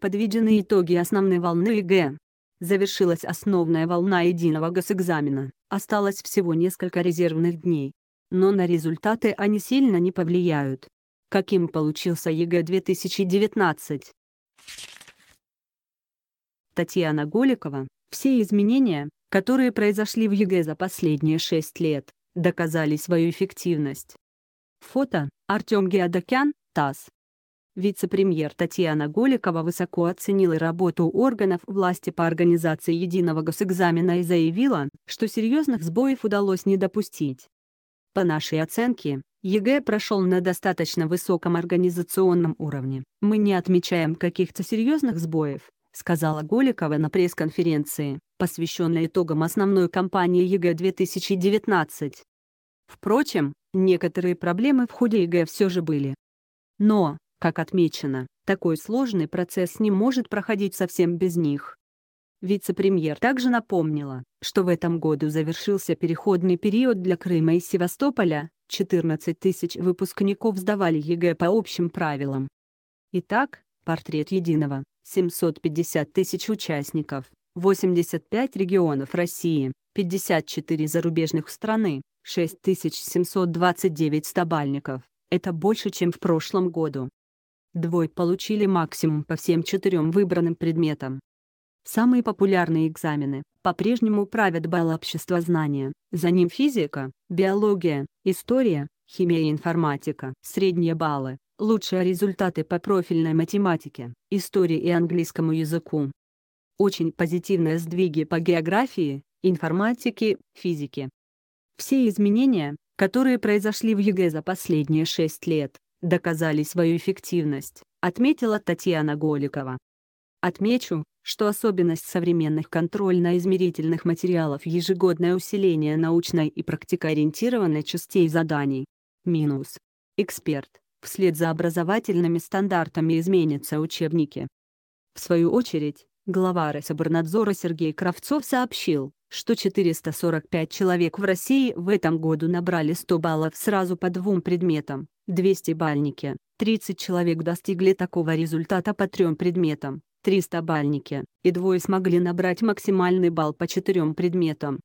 Подведены итоги основной волны ЕГЭ. Завершилась основная волна единого госэкзамена, осталось всего несколько резервных дней. Но на результаты они сильно не повлияют. Каким получился ЕГЭ 2019? Татьяна Голикова, все изменения, которые произошли в ЕГЭ за последние 6 лет, доказали свою эффективность. Фото Артем Геадокян, ТАСС. Вице-премьер Татьяна Голикова высоко оценила работу органов власти по организации единого госэкзамена и заявила, что серьезных сбоев удалось не допустить. По нашей оценке, ЕГЭ прошел на достаточно высоком организационном уровне. Мы не отмечаем каких-то серьезных сбоев, сказала Голикова на пресс-конференции, посвященной итогам основной кампании ЕГЭ 2019. Впрочем, некоторые проблемы в ходе ЕГЭ все же были. Но, как отмечено, такой сложный процесс не может проходить совсем без них. Вице-премьер также напомнила, что в этом году завершился переходный период для Крыма и Севастополя, 14 тысяч выпускников сдавали ЕГЭ по общим правилам. Итак, портрет единого, 750 тысяч участников, 85 регионов России, 54 зарубежных страны, 6729 стобальников. Это больше, чем в прошлом году. Двое получили максимум по всем четырем выбранным предметам. Самые популярные экзамены по-прежнему правят бал общества знания, за ним физика, биология, история, химия и информатика. Средние баллы – лучшие результаты по профильной математике, истории и английскому языку. Очень позитивные сдвиги по географии, информатике, физике. Все изменения, которые произошли в ЕГЭ за последние шесть лет, доказали свою эффективность, отметила Татьяна Голикова. Отмечу, что особенность современных контрольно-измерительных материалов – ежегодное усиление научной и практикоориентированной частей заданий. Минус. Эксперт. Вслед за образовательными стандартами изменятся учебники. В свою очередь, глава Рособорнадзора Сергей Кравцов сообщил, что 445 человек в России в этом году набрали 100 баллов сразу по двум предметам 200 бальники, 30 человек достигли такого результата по трем предметам, 300 бальники, и двое смогли набрать максимальный балл по четырем предметам.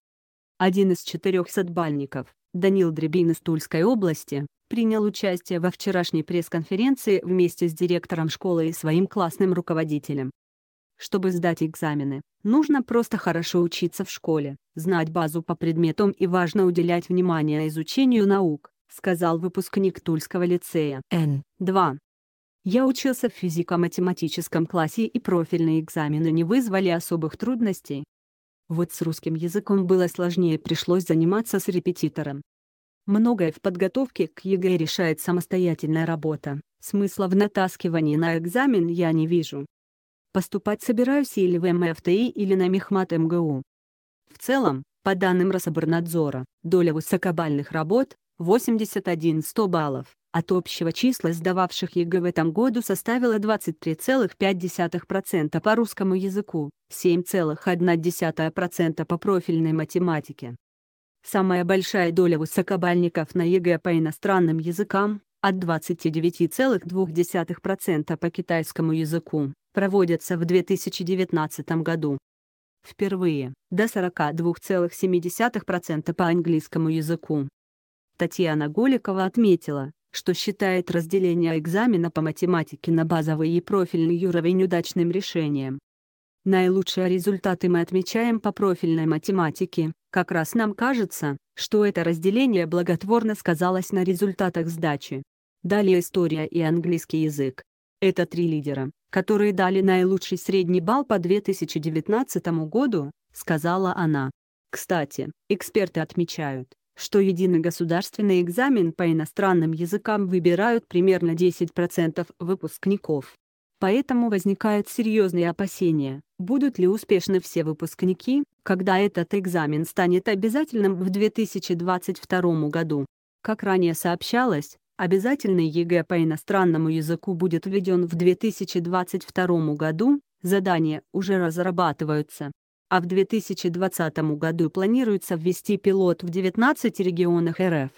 Один из четырех бальников, Данил Дребин из Тульской области, принял участие во вчерашней пресс-конференции вместе с директором школы и своим классным руководителем. Чтобы сдать экзамены, нужно просто хорошо учиться в школе, знать базу по предметам и важно уделять внимание изучению наук, сказал выпускник Тульского лицея. Н. 2. Я учился в физико-математическом классе, и профильные экзамены не вызвали особых трудностей. Вот с русским языком было сложнее, пришлось заниматься с репетитором. Многое в подготовке к ЕГЭ решает самостоятельная работа. Смысла в натаскивании на экзамен я не вижу. Поступать собираюсь или в МФТИ, или на Мехмат МГУ. В целом, по данным Рособорнадзора, доля высокобальных работ 81 100 баллов, от общего числа сдававших ЕГЭ в этом году составило 23,5% по русскому языку, 7,1% по профильной математике. Самая большая доля высокобальников на ЕГЭ по иностранным языкам, от 29,2% по китайскому языку, проводятся в 2019 году. Впервые, до 42,7% по английскому языку, Татьяна Голикова отметила, что считает разделение экзамена по математике на базовый и профильный уровень удачным решением. Наилучшие результаты мы отмечаем по профильной математике, как раз нам кажется, что это разделение благотворно сказалось на результатах сдачи. Далее история и английский язык. Это три лидера, которые дали наилучший средний балл по 2019 году, сказала она. Кстати, эксперты отмечают, что единый государственный экзамен по иностранным языкам выбирают примерно 10% выпускников. Поэтому возникают серьезные опасения, будут ли успешны все выпускники, когда этот экзамен станет обязательным в 2022 году. Как ранее сообщалось, обязательный ЕГЭ по иностранному языку будет введен в 2022 году, задания уже разрабатываются а в 2020 году планируется ввести пилот в 19 регионах РФ.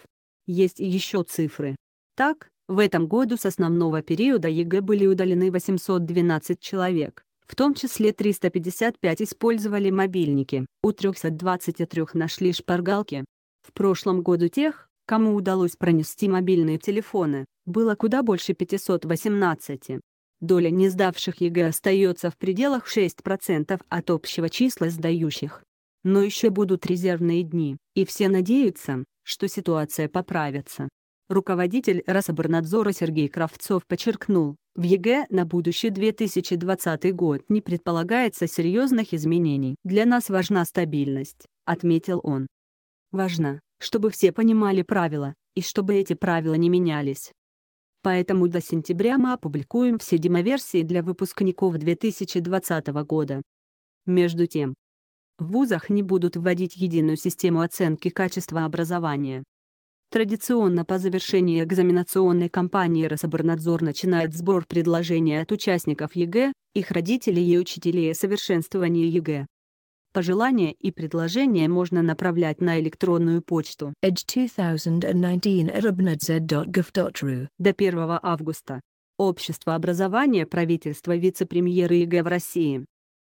Есть еще цифры. Так, в этом году с основного периода ЕГЭ были удалены 812 человек, в том числе 355 использовали мобильники, у 323 нашли шпаргалки. В прошлом году тех, кому удалось пронести мобильные телефоны, было куда больше 518. Доля не сдавших ЕГЭ остается в пределах 6% от общего числа сдающих. Но еще будут резервные дни, и все надеются, что ситуация поправится. Руководитель Рособорнадзора Сергей Кравцов подчеркнул, в ЕГЭ на будущий 2020 год не предполагается серьезных изменений. Для нас важна стабильность, отметил он. Важно, чтобы все понимали правила, и чтобы эти правила не менялись. Поэтому до сентября мы опубликуем все демоверсии для выпускников 2020 года. Между тем, в вузах не будут вводить единую систему оценки качества образования. Традиционно по завершении экзаменационной кампании Рособорнадзор начинает сбор предложений от участников ЕГЭ, их родителей и учителей о совершенствовании ЕГЭ. Пожелания и предложения можно направлять на электронную почту edge2019 до 1 августа. Общество образования правительства вице-премьера ИГ в России